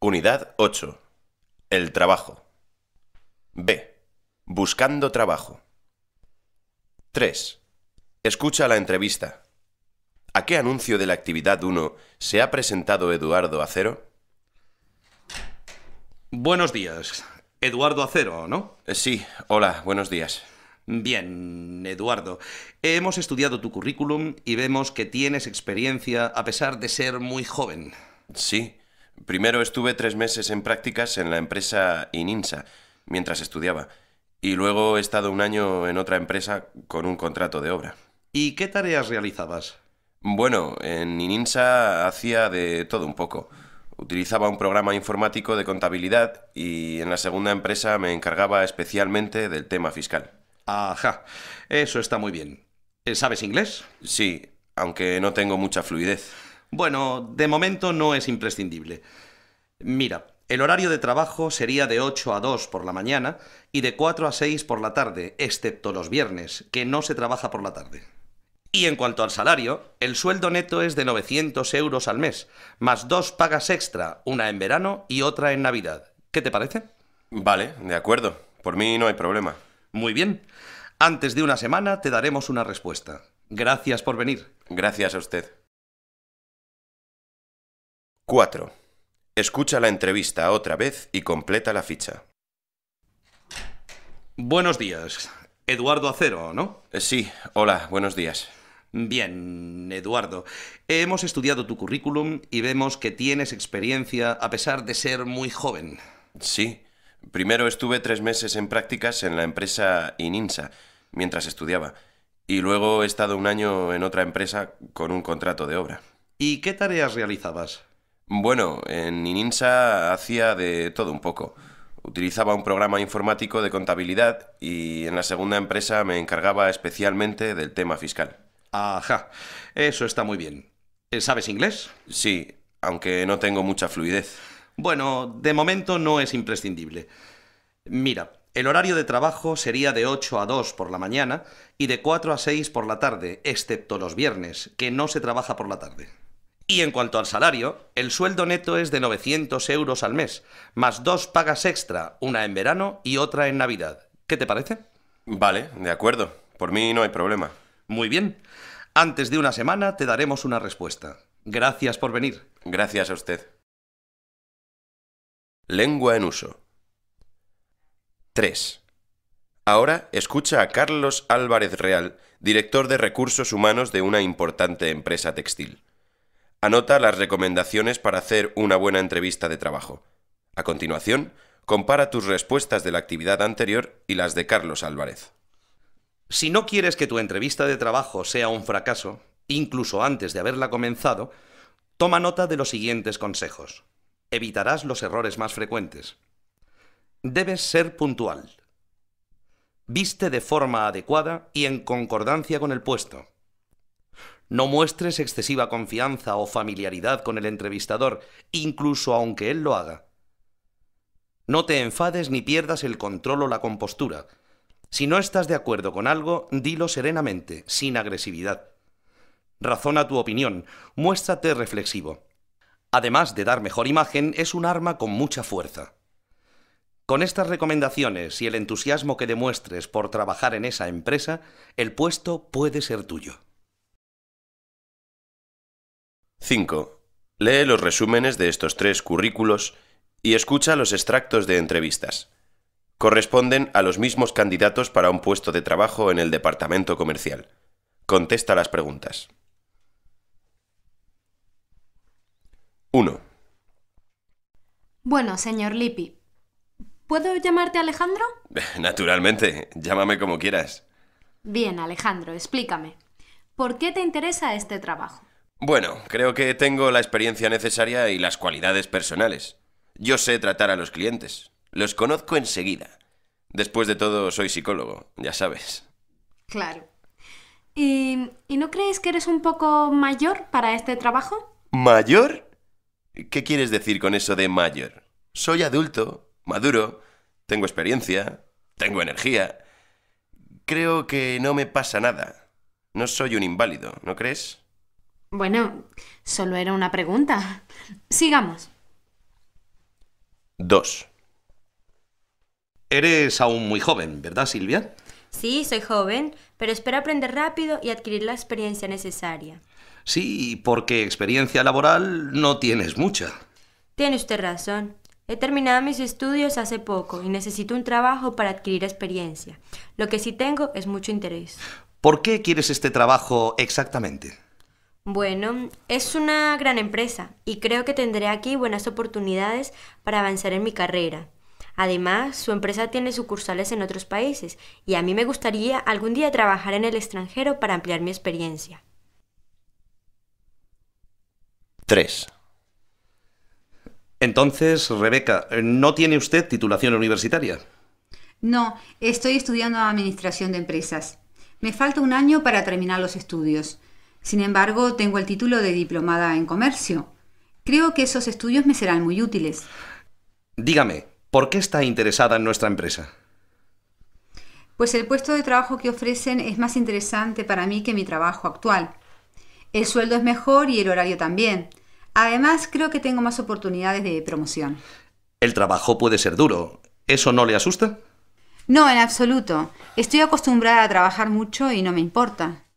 Unidad 8. El trabajo. B. Buscando trabajo. 3. Escucha la entrevista. ¿A qué anuncio de la actividad 1 se ha presentado Eduardo Acero? Buenos días. Eduardo Acero, ¿no? Eh, sí, hola, buenos días. Bien, Eduardo. Hemos estudiado tu currículum y vemos que tienes experiencia a pesar de ser muy joven. Sí, Primero estuve tres meses en prácticas en la empresa Ininsa, mientras estudiaba, y luego he estado un año en otra empresa con un contrato de obra. ¿Y qué tareas realizabas? Bueno, en Ininsa hacía de todo un poco. Utilizaba un programa informático de contabilidad y en la segunda empresa me encargaba especialmente del tema fiscal. Ajá, eso está muy bien. Eh, ¿Sabes inglés? Sí, aunque no tengo mucha fluidez. Bueno, de momento no es imprescindible. Mira, el horario de trabajo sería de 8 a 2 por la mañana y de 4 a 6 por la tarde, excepto los viernes, que no se trabaja por la tarde. Y en cuanto al salario, el sueldo neto es de 900 euros al mes, más dos pagas extra, una en verano y otra en Navidad. ¿Qué te parece? Vale, de acuerdo. Por mí no hay problema. Muy bien. Antes de una semana te daremos una respuesta. Gracias por venir. Gracias a usted. 4. Escucha la entrevista otra vez y completa la ficha. Buenos días. Eduardo Acero, ¿no? Eh, sí, hola, buenos días. Bien, Eduardo. Hemos estudiado tu currículum y vemos que tienes experiencia a pesar de ser muy joven. Sí. Primero estuve tres meses en prácticas en la empresa Ininsa, mientras estudiaba. Y luego he estado un año en otra empresa con un contrato de obra. ¿Y qué tareas realizabas? Bueno, en Ininsa hacía de todo un poco. Utilizaba un programa informático de contabilidad y en la segunda empresa me encargaba especialmente del tema fiscal. Ajá, eso está muy bien. Eh, ¿Sabes inglés? Sí, aunque no tengo mucha fluidez. Bueno, de momento no es imprescindible. Mira, el horario de trabajo sería de 8 a 2 por la mañana y de 4 a 6 por la tarde, excepto los viernes, que no se trabaja por la tarde. Y en cuanto al salario, el sueldo neto es de 900 euros al mes, más dos pagas extra, una en verano y otra en Navidad. ¿Qué te parece? Vale, de acuerdo. Por mí no hay problema. Muy bien. Antes de una semana te daremos una respuesta. Gracias por venir. Gracias a usted. Lengua en uso. 3. Ahora escucha a Carlos Álvarez Real, director de recursos humanos de una importante empresa textil. Anota las recomendaciones para hacer una buena entrevista de trabajo. A continuación, compara tus respuestas de la actividad anterior y las de Carlos Álvarez. Si no quieres que tu entrevista de trabajo sea un fracaso, incluso antes de haberla comenzado, toma nota de los siguientes consejos. Evitarás los errores más frecuentes. Debes ser puntual. Viste de forma adecuada y en concordancia con el puesto. No muestres excesiva confianza o familiaridad con el entrevistador, incluso aunque él lo haga. No te enfades ni pierdas el control o la compostura. Si no estás de acuerdo con algo, dilo serenamente, sin agresividad. Razona tu opinión, muéstrate reflexivo. Además de dar mejor imagen, es un arma con mucha fuerza. Con estas recomendaciones y el entusiasmo que demuestres por trabajar en esa empresa, el puesto puede ser tuyo. 5. Lee los resúmenes de estos tres currículos y escucha los extractos de entrevistas. Corresponden a los mismos candidatos para un puesto de trabajo en el departamento comercial. Contesta las preguntas. 1. Bueno, señor Lippi, ¿puedo llamarte Alejandro? Naturalmente, llámame como quieras. Bien, Alejandro, explícame. ¿Por qué te interesa este trabajo? Bueno, creo que tengo la experiencia necesaria y las cualidades personales. Yo sé tratar a los clientes. Los conozco enseguida. Después de todo, soy psicólogo, ya sabes. Claro. ¿Y, no crees que eres un poco mayor para este trabajo? ¿Mayor? ¿Qué quieres decir con eso de mayor? Soy adulto, maduro, tengo experiencia, tengo energía. Creo que no me pasa nada. No soy un inválido, ¿no crees? Bueno, solo era una pregunta. Sigamos. 2. Eres aún muy joven, ¿verdad, Silvia? Sí, soy joven, pero espero aprender rápido y adquirir la experiencia necesaria. Sí, porque experiencia laboral no tienes mucha. Tiene usted razón. He terminado mis estudios hace poco y necesito un trabajo para adquirir experiencia. Lo que sí tengo es mucho interés. ¿Por qué quieres este trabajo exactamente? Bueno, es una gran empresa y creo que tendré aquí buenas oportunidades para avanzar en mi carrera. Además, su empresa tiene sucursales en otros países y a mí me gustaría algún día trabajar en el extranjero para ampliar mi experiencia. 3. Entonces, Rebeca, ¿no tiene usted titulación universitaria? No, estoy estudiando Administración de Empresas. Me falta un año para terminar los estudios. Sin embargo, tengo el título de diplomada en comercio. Creo que esos estudios me serán muy útiles. Dígame, ¿por qué está interesada en nuestra empresa? Pues el puesto de trabajo que ofrecen es más interesante para mí que mi trabajo actual. El sueldo es mejor y el horario también. Además, creo que tengo más oportunidades de promoción. El trabajo puede ser duro. ¿Eso no le asusta? No, en absoluto. Estoy acostumbrada a trabajar mucho y no me importa.